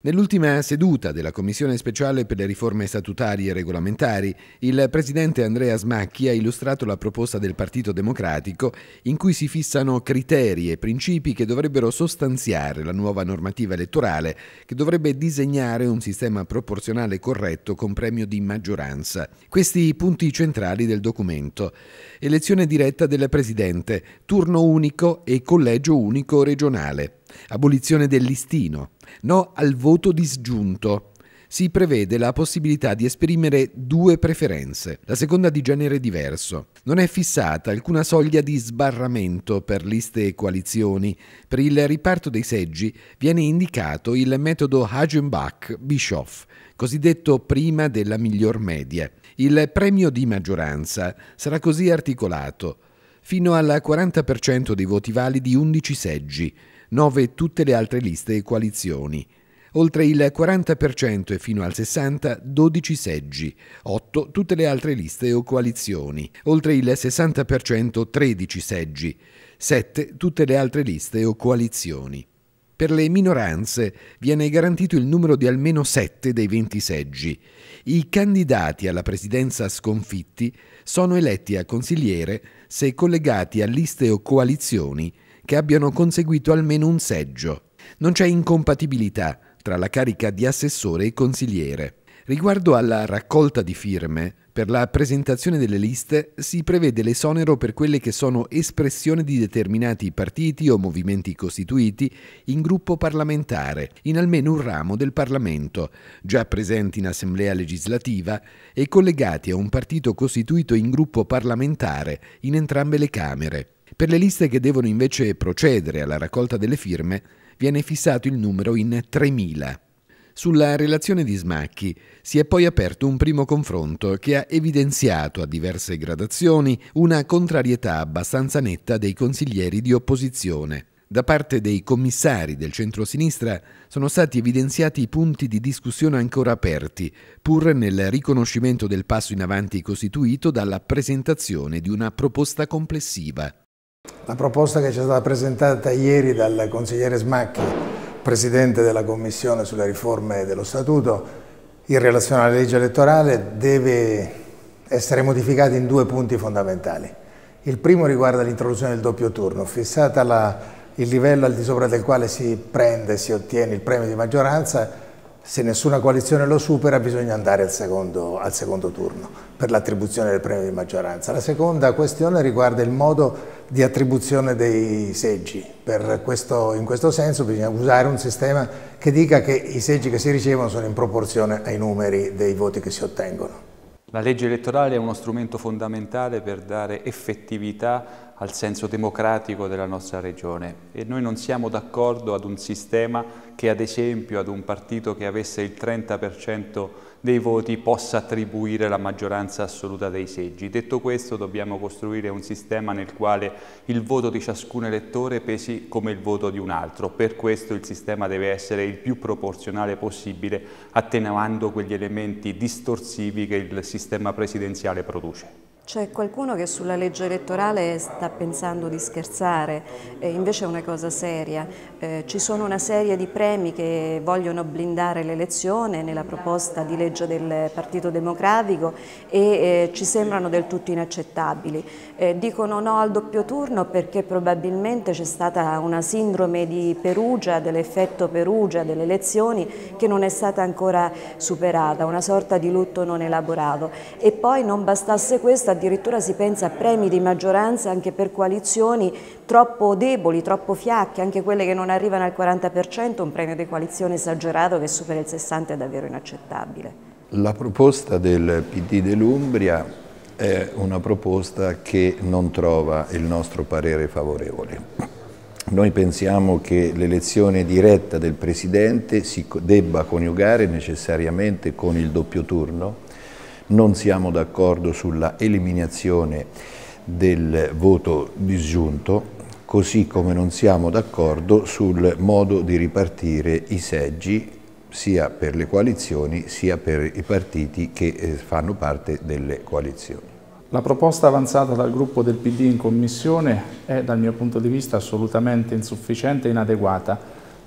Nell'ultima seduta della Commissione speciale per le riforme statutarie e regolamentari, il presidente Andrea Smacchi ha illustrato la proposta del Partito Democratico in cui si fissano criteri e principi che dovrebbero sostanziare la nuova normativa elettorale, che dovrebbe disegnare un sistema proporzionale corretto con premio di maggioranza. Questi punti centrali del documento. Elezione diretta del presidente, turno unico e collegio unico regionale abolizione del listino, no al voto disgiunto. Si prevede la possibilità di esprimere due preferenze, la seconda di genere diverso. Non è fissata alcuna soglia di sbarramento per liste e coalizioni. Per il riparto dei seggi viene indicato il metodo Hagenbach-Bischoff, cosiddetto prima della miglior media. Il premio di maggioranza sarà così articolato fino al 40% dei voti validi 11 seggi, 9 tutte le altre liste e coalizioni. Oltre il 40% e fino al 60% 12 seggi, 8 tutte le altre liste o coalizioni. Oltre il 60% 13 seggi, 7 tutte le altre liste o coalizioni. Per le minoranze viene garantito il numero di almeno 7 dei 20 seggi. I candidati alla presidenza sconfitti sono eletti a consigliere se collegati a liste o coalizioni che abbiano conseguito almeno un seggio. Non c'è incompatibilità tra la carica di assessore e consigliere. Riguardo alla raccolta di firme, per la presentazione delle liste si prevede l'esonero per quelle che sono espressione di determinati partiti o movimenti costituiti in gruppo parlamentare, in almeno un ramo del Parlamento, già presenti in assemblea legislativa e collegati a un partito costituito in gruppo parlamentare in entrambe le Camere. Per le liste che devono invece procedere alla raccolta delle firme viene fissato il numero in 3.000. Sulla relazione di Smacchi si è poi aperto un primo confronto che ha evidenziato a diverse gradazioni una contrarietà abbastanza netta dei consiglieri di opposizione. Da parte dei commissari del centro-sinistra sono stati evidenziati i punti di discussione ancora aperti, pur nel riconoscimento del passo in avanti costituito dalla presentazione di una proposta complessiva. La proposta che ci è stata presentata ieri dal consigliere Smacchi, presidente della Commissione sulle riforme dello Statuto, in relazione alla legge elettorale, deve essere modificata in due punti fondamentali. Il primo riguarda l'introduzione del doppio turno, fissata la, il livello al di sopra del quale si prende, si ottiene il premio di maggioranza, se nessuna coalizione lo supera bisogna andare al secondo, al secondo turno per l'attribuzione del premio di maggioranza. La seconda questione riguarda il modo di attribuzione dei seggi. Questo, in questo senso bisogna usare un sistema che dica che i seggi che si ricevono sono in proporzione ai numeri dei voti che si ottengono. La legge elettorale è uno strumento fondamentale per dare effettività al senso democratico della nostra regione e noi non siamo d'accordo ad un sistema che ad esempio ad un partito che avesse il 30% dei voti possa attribuire la maggioranza assoluta dei seggi. Detto questo dobbiamo costruire un sistema nel quale il voto di ciascun elettore pesi come il voto di un altro. Per questo il sistema deve essere il più proporzionale possibile attenuando quegli elementi distorsivi che il sistema presidenziale produce. C'è qualcuno che sulla legge elettorale sta pensando di scherzare, eh, invece è una cosa seria. Eh, ci sono una serie di premi che vogliono blindare l'elezione nella proposta di legge del Partito Democratico e eh, ci sembrano del tutto inaccettabili. Eh, dicono no al doppio turno perché probabilmente c'è stata una sindrome di Perugia, dell'effetto Perugia delle elezioni che non è stata ancora superata, una sorta di lutto non elaborato. E poi non bastasse questa addirittura si pensa a premi di maggioranza anche per coalizioni troppo deboli, troppo fiacche, anche quelle che non arrivano al 40%, un premio di coalizione esagerato che supera il 60% è davvero inaccettabile. La proposta del PD dell'Umbria è una proposta che non trova il nostro parere favorevole. Noi pensiamo che l'elezione diretta del Presidente si debba coniugare necessariamente con il doppio turno non siamo d'accordo sulla eliminazione del voto disgiunto, così come non siamo d'accordo sul modo di ripartire i seggi sia per le coalizioni sia per i partiti che eh, fanno parte delle coalizioni. La proposta avanzata dal gruppo del PD in Commissione è dal mio punto di vista assolutamente insufficiente e inadeguata.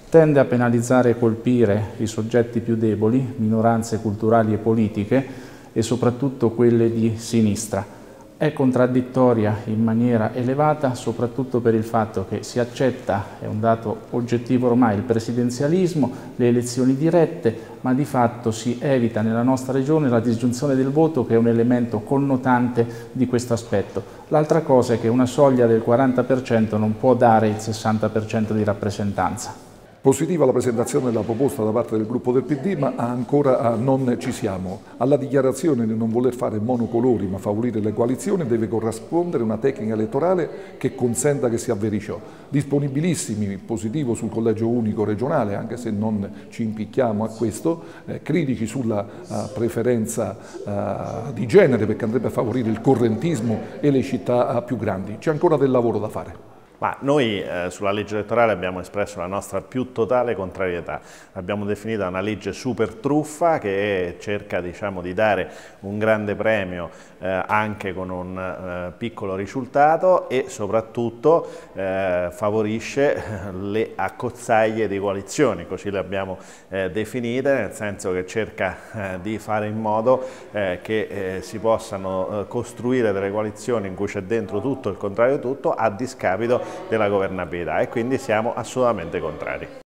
Tende a penalizzare e colpire i soggetti più deboli, minoranze culturali e politiche, e soprattutto quelle di sinistra. È contraddittoria in maniera elevata soprattutto per il fatto che si accetta, è un dato oggettivo ormai, il presidenzialismo, le elezioni dirette, ma di fatto si evita nella nostra regione la disgiunzione del voto che è un elemento connotante di questo aspetto. L'altra cosa è che una soglia del 40% non può dare il 60% di rappresentanza. Positiva la presentazione della proposta da parte del gruppo del PD, ma ancora ah, non ci siamo. Alla dichiarazione di non voler fare monocolori ma favorire le coalizioni deve corrispondere una tecnica elettorale che consenta che si avveri ciò. Disponibilissimi, positivo sul collegio unico regionale, anche se non ci impicchiamo a questo, eh, critici sulla uh, preferenza uh, di genere perché andrebbe a favorire il correntismo e le città uh, più grandi. C'è ancora del lavoro da fare. Ma noi eh, sulla legge elettorale abbiamo espresso la nostra più totale contrarietà. L'abbiamo definita una legge super truffa che cerca diciamo, di dare un grande premio eh, anche con un eh, piccolo risultato e soprattutto eh, favorisce le accozzaglie di coalizioni, così le abbiamo eh, definite, nel senso che cerca eh, di fare in modo che si possano costruire delle coalizioni in cui c'è dentro tutto il contrario di tutto a discapito della governabilità e quindi siamo assolutamente contrari.